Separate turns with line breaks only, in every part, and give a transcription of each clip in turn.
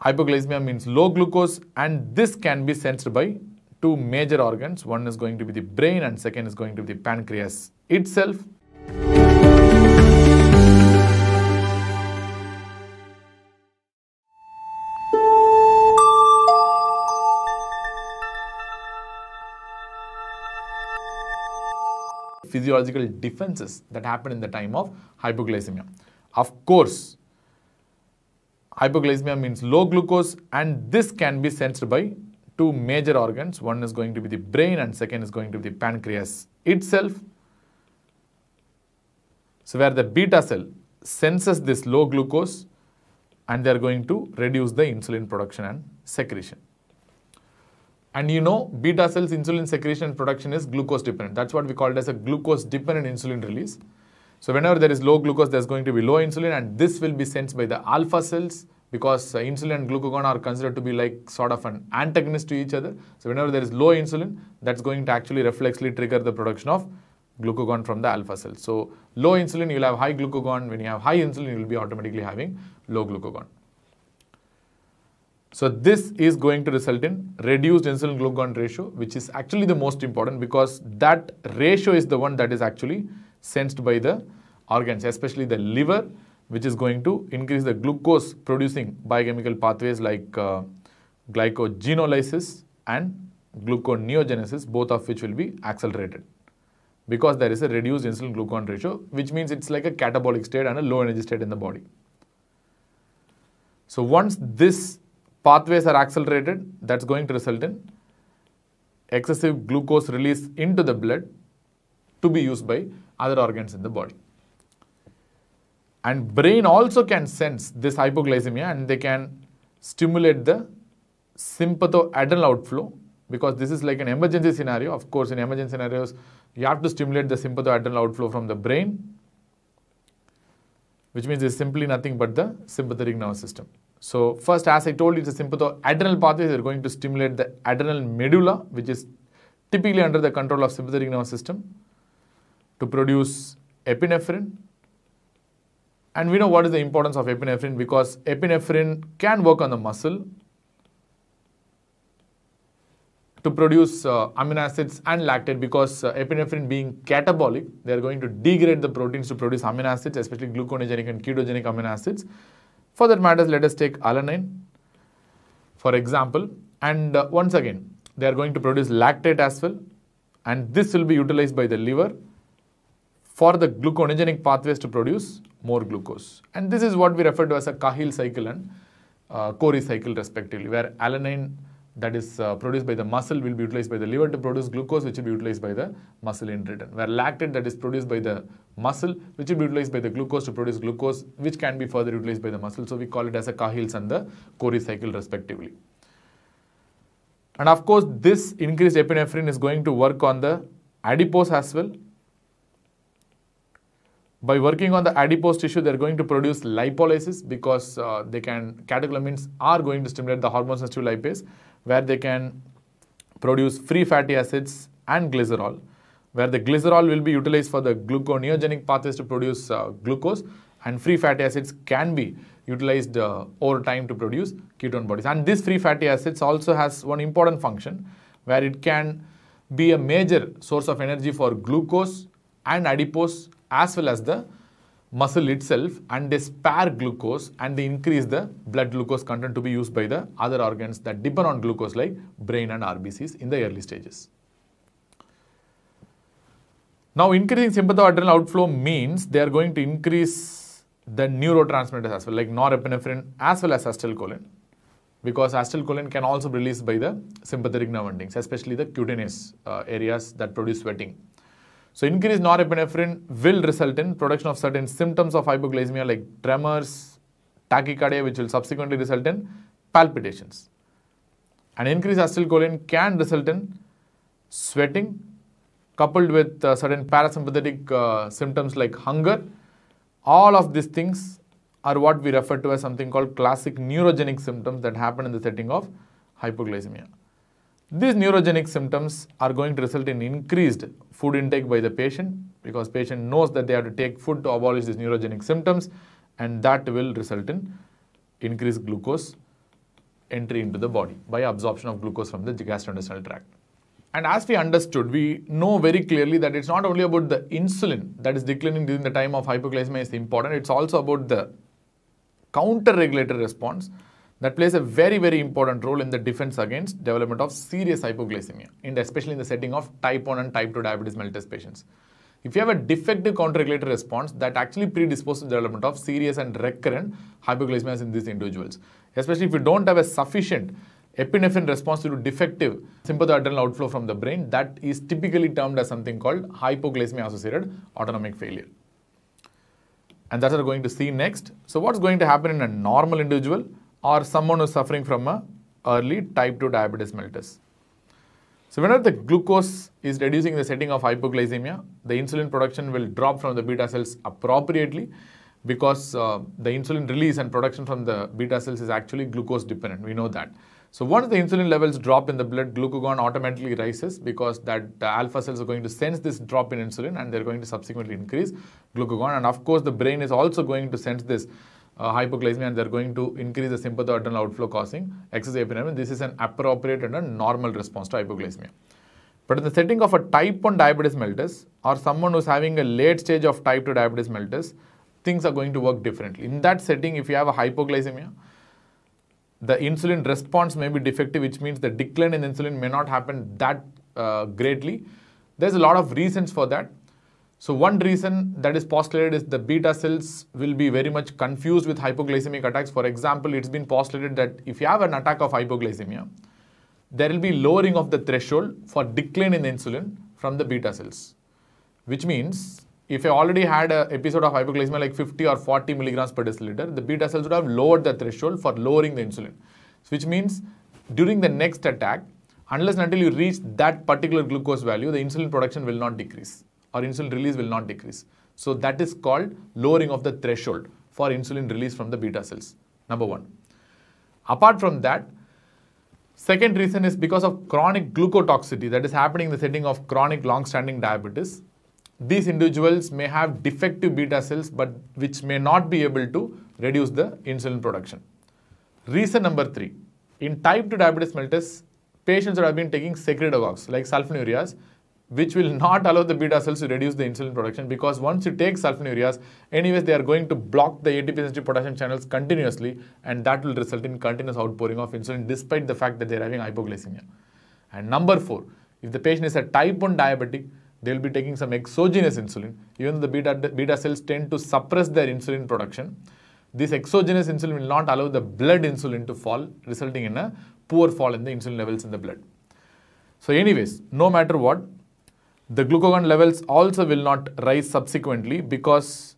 Hypoglycemia means low glucose and this can be sensed by two major organs. One is going to be the brain and second is going to be the pancreas itself. physiological defenses that happen in the time of hypoglycemia. Of course, Hypoglycemia means low glucose and this can be sensed by two major organs. One is going to be the brain and second is going to be the pancreas itself. So where the beta cell senses this low glucose and they are going to reduce the insulin production and secretion. And you know beta cells insulin secretion and production is glucose dependent. That's what we call it as a glucose dependent insulin release. So whenever there is low glucose, there's going to be low insulin and this will be sensed by the alpha cells because uh, insulin and glucagon are considered to be like sort of an antagonist to each other. So whenever there is low insulin, that's going to actually reflexly trigger the production of glucagon from the alpha cells. So low insulin, you'll have high glucagon. When you have high insulin, you'll be automatically having low glucagon. So this is going to result in reduced insulin glucagon ratio, which is actually the most important because that ratio is the one that is actually sensed by the organs, especially the liver, which is going to increase the glucose producing biochemical pathways like uh, glycogenolysis and gluconeogenesis, both of which will be accelerated because there is a reduced insulin glucagon ratio, which means it's like a catabolic state and a low energy state in the body. So once these pathways are accelerated, that's going to result in excessive glucose release into the blood to be used by other organs in the body. And brain also can sense this hypoglycemia and they can stimulate the sympathoadrenal outflow because this is like an emergency scenario. Of course, in emergency scenarios, you have to stimulate the sympathoadrenal outflow from the brain, which means it's simply nothing but the sympathetic nervous system. So first, as I told you, the sympathetic sympathoadrenal pathways are going to stimulate the adrenal medulla, which is typically under the control of sympathetic nervous system to produce epinephrine. And we know what is the importance of epinephrine because epinephrine can work on the muscle to produce uh, amino acids and lactate because uh, epinephrine being catabolic, they are going to degrade the proteins to produce amino acids, especially gluconogenic and ketogenic amino acids. For that matter, let us take alanine, for example. And uh, once again, they are going to produce lactate as well. And this will be utilized by the liver for the gluconeogenic pathways to produce more glucose. And this is what we refer to as a Cahill cycle and uh, Cori cycle respectively, where alanine that is uh, produced by the muscle will be utilized by the liver to produce glucose which will be utilized by the muscle in return. Where lactate that is produced by the muscle which will be utilized by the glucose to produce glucose which can be further utilized by the muscle. So we call it as a Cahill's and the Cori cycle respectively. And of course this increased epinephrine is going to work on the adipose as well by working on the adipose tissue, they're going to produce lipolysis because uh, they can, catecholamines are going to stimulate the hormone sensitive lipase where they can produce free fatty acids and glycerol where the glycerol will be utilized for the gluconeogenic pathways to produce uh, glucose and free fatty acids can be utilized uh, over time to produce ketone bodies. And this free fatty acids also has one important function where it can be a major source of energy for glucose and adipose as well as the muscle itself and they spare glucose and they increase the blood glucose content to be used by the other organs that depend on glucose like brain and RBCs in the early stages. Now increasing sympathoadrenal outflow means they are going to increase the neurotransmitters as well like norepinephrine as well as acetylcholine because acetylcholine can also be released by the sympathetic nerve endings especially the cutaneous uh, areas that produce sweating. So increased norepinephrine will result in production of certain symptoms of hypoglycemia like tremors, tachycardia, which will subsequently result in palpitations. And increased acetylcholine can result in sweating coupled with uh, certain parasympathetic uh, symptoms like hunger. All of these things are what we refer to as something called classic neurogenic symptoms that happen in the setting of hypoglycemia. These neurogenic symptoms are going to result in increased food intake by the patient because patient knows that they have to take food to abolish these neurogenic symptoms and that will result in increased glucose entry into the body by absorption of glucose from the gastrointestinal tract. And as we understood, we know very clearly that it's not only about the insulin that is declining during the time of hypoglycemia is important, it's also about the counter-regulator response that plays a very, very important role in the defense against development of serious hypoglycemia, especially in the setting of type 1 and type 2 diabetes mellitus patients. If you have a defective counterregulatory response, that actually predisposes to the development of serious and recurrent hypoglycemia in these individuals. Especially if you don't have a sufficient epinephrine response to defective sympathoadrenal outflow from the brain, that is typically termed as something called hypoglycemia-associated autonomic failure. And that's what we're going to see next. So what's going to happen in a normal individual? or someone who's suffering from a early type 2 diabetes mellitus. So whenever the glucose is reducing the setting of hypoglycemia, the insulin production will drop from the beta cells appropriately because uh, the insulin release and production from the beta cells is actually glucose dependent. We know that. So once the insulin levels drop in the blood, glucagon automatically rises because that the alpha cells are going to sense this drop in insulin and they're going to subsequently increase glucagon. And of course, the brain is also going to sense this uh, hypoglycemia and they're going to increase the sympathoadrenal outflow causing excess epinephrine. This is an appropriate and a normal response to hypoglycemia. But in the setting of a type 1 diabetes mellitus or someone who's having a late stage of type 2 diabetes mellitus, things are going to work differently. In that setting, if you have a hypoglycemia, the insulin response may be defective, which means the decline in insulin may not happen that uh, greatly. There's a lot of reasons for that. So one reason that is postulated is the beta cells will be very much confused with hypoglycemic attacks. For example, it's been postulated that if you have an attack of hypoglycemia, there will be lowering of the threshold for decline in insulin from the beta cells, which means if I already had an episode of hypoglycemia like 50 or 40 milligrams per deciliter, the beta cells would have lowered the threshold for lowering the insulin, which means during the next attack, unless until you reach that particular glucose value, the insulin production will not decrease or insulin release will not decrease. So that is called lowering of the threshold for insulin release from the beta cells, number one. Apart from that, second reason is because of chronic glucotoxicity that is happening in the setting of chronic long-standing diabetes. These individuals may have defective beta cells but which may not be able to reduce the insulin production. Reason number three, in type 2 diabetes mellitus, patients that have been taking secretagogues like sulfonylureas which will not allow the beta cells to reduce the insulin production because once you take sulfonylureas, anyways, they are going to block the ATP sensitive potassium channels continuously and that will result in continuous outpouring of insulin despite the fact that they are having hypoglycemia. And number four, if the patient is a type 1 diabetic, they will be taking some exogenous insulin. Even though the beta, beta cells tend to suppress their insulin production. This exogenous insulin will not allow the blood insulin to fall, resulting in a poor fall in the insulin levels in the blood. So anyways, no matter what, the glucagon levels also will not rise subsequently because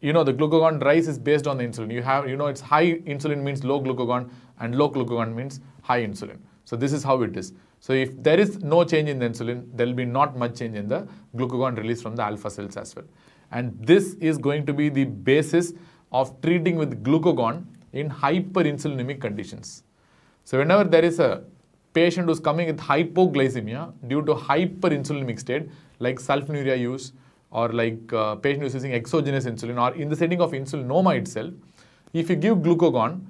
you know the glucagon rise is based on the insulin you have you know it's high insulin means low glucagon and low glucagon means high insulin so this is how it is so if there is no change in the insulin there will be not much change in the glucagon release from the alpha cells as well and this is going to be the basis of treating with glucagon in hyperinsulinemic conditions so whenever there is a patient who's coming with hypoglycemia due to hyperinsulinemic state like sulfonylurea use or like uh, patient who's using exogenous insulin or in the setting of insulinoma itself, if you give glucagon,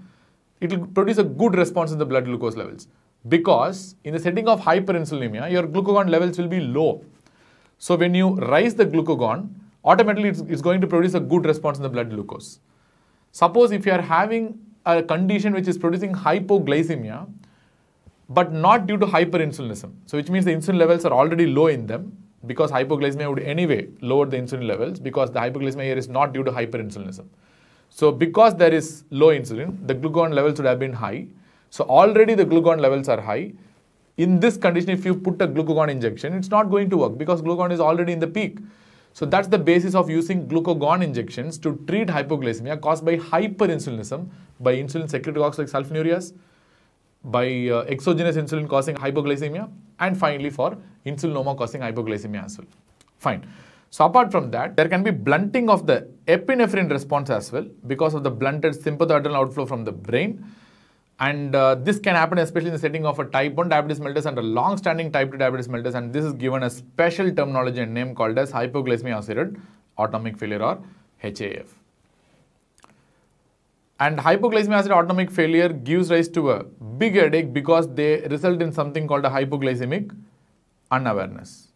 it will produce a good response in the blood glucose levels because in the setting of hyperinsulinemia, your glucagon levels will be low. So when you rise the glucagon, automatically it's, it's going to produce a good response in the blood glucose. Suppose if you are having a condition which is producing hypoglycemia, but not due to hyperinsulinism. So which means the insulin levels are already low in them because hypoglycemia would anyway lower the insulin levels because the hypoglycemia here is not due to hyperinsulinism. So because there is low insulin, the glucagon levels would have been high. So already the glucagon levels are high. In this condition, if you put a glucagon injection, it's not going to work because glucagon is already in the peak. So that's the basis of using glucagon injections to treat hypoglycemia caused by hyperinsulinism by insulin secretagogues like sulfonylureas, by uh, exogenous insulin causing hypoglycemia and finally for insulinoma causing hypoglycemia as well. Fine. So apart from that, there can be blunting of the epinephrine response as well because of the blunted sympathetic outflow from the brain. And uh, this can happen especially in the setting of a type 1 diabetes mellitus and a long-standing type 2 diabetes mellitus. And this is given a special terminology and name called as hypoglycemia associated autonomic failure or HAF. And hypoglycemia acid autonomic failure gives rise to a big headache because they result in something called a hypoglycemic unawareness.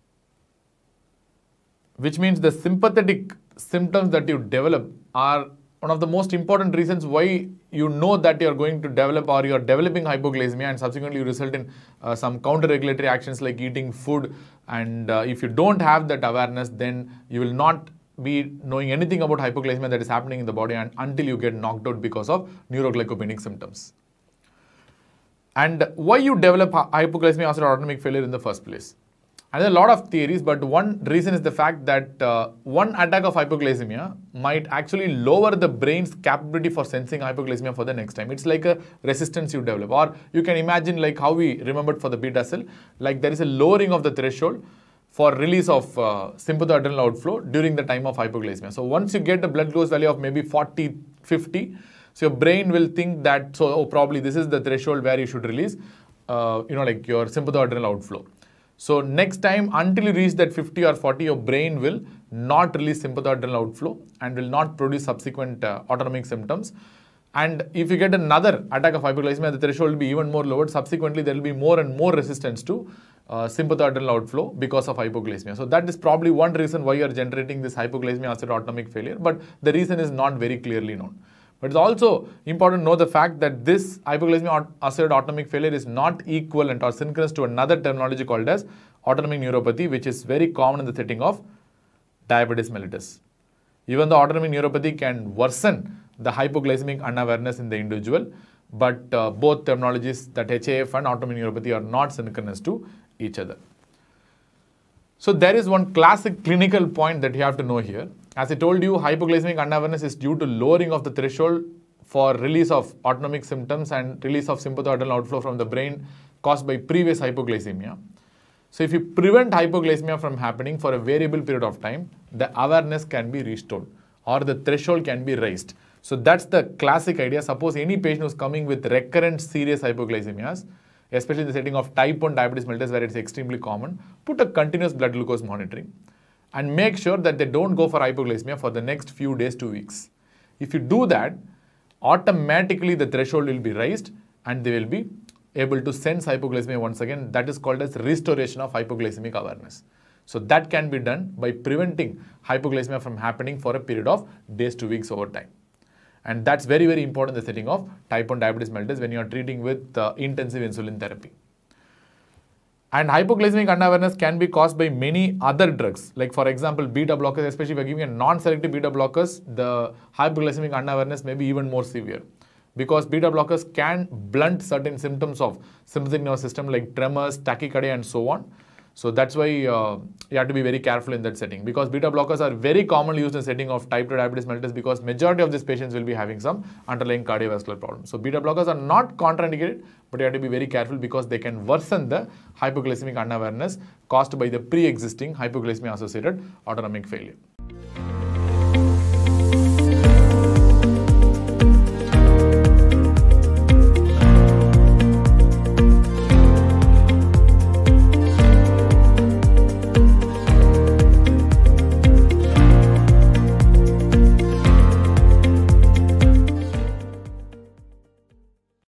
Which means the sympathetic symptoms that you develop are one of the most important reasons why you know that you're going to develop or you're developing hypoglycemia and subsequently you result in uh, some counter-regulatory actions like eating food and uh, if you don't have that awareness then you will not be knowing anything about hypoglycemia that is happening in the body and until you get knocked out because of neuroglycopenic symptoms. And why you develop hypoglycemia after autonomic failure in the first place? And there are a lot of theories, but one reason is the fact that uh, one attack of hypoglycemia might actually lower the brain's capability for sensing hypoglycemia for the next time. It's like a resistance you develop. Or you can imagine like how we remembered for the beta cell, like there is a lowering of the threshold for release of uh, sympathetic outflow during the time of hypoglycemia. So once you get the blood glucose value of maybe 40, 50, so your brain will think that, so oh, probably this is the threshold where you should release, uh, you know, like your sympathetic outflow. So next time until you reach that 50 or 40, your brain will not release sympathetic outflow and will not produce subsequent uh, autonomic symptoms. And if you get another attack of hypoglycemia, the threshold will be even more lowered. Subsequently, there will be more and more resistance to uh, sympathetic outflow because of hypoglycemia. So that is probably one reason why you are generating this hypoglycemia after autonomic failure, but the reason is not very clearly known. But it's also important to know the fact that this hypoglycemia associated autonomic failure is not equivalent or synchronous to another terminology called as autonomic neuropathy, which is very common in the setting of diabetes mellitus. Even the autonomic neuropathy can worsen the hypoglycemic unawareness in the individual, but uh, both terminologies that HAF and autonomic neuropathy are not synchronous to each other. So there is one classic clinical point that you have to know here. As I told you, hypoglycemic unawareness is due to lowering of the threshold for release of autonomic symptoms and release of sympathetic outflow from the brain caused by previous hypoglycemia. So if you prevent hypoglycemia from happening for a variable period of time, the awareness can be restored or the threshold can be raised. So that's the classic idea. Suppose any patient who's coming with recurrent serious hypoglycemias, especially in the setting of type 1 diabetes mellitus where it's extremely common, put a continuous blood glucose monitoring and make sure that they don't go for hypoglycemia for the next few days two weeks. If you do that, automatically the threshold will be raised and they will be able to sense hypoglycemia once again. That is called as restoration of hypoglycemic awareness. So that can be done by preventing hypoglycemia from happening for a period of days two weeks over time. And that's very, very important in the setting of type 1 diabetes mellitus when you are treating with uh, intensive insulin therapy. And hypoglycemic unawareness can be caused by many other drugs. Like for example, beta blockers, especially if you're giving a non-selective beta blockers, the hypoglycemic unawareness may be even more severe. Because beta blockers can blunt certain symptoms of sympathetic nervous system like tremors, tachycardia and so on. So that's why uh, you have to be very careful in that setting because beta blockers are very commonly used in setting of type 2 diabetes mellitus because majority of these patients will be having some underlying cardiovascular problem. So beta blockers are not contraindicated, but you have to be very careful because they can worsen the hypoglycemic unawareness caused by the pre-existing hypoglycemia associated autonomic failure.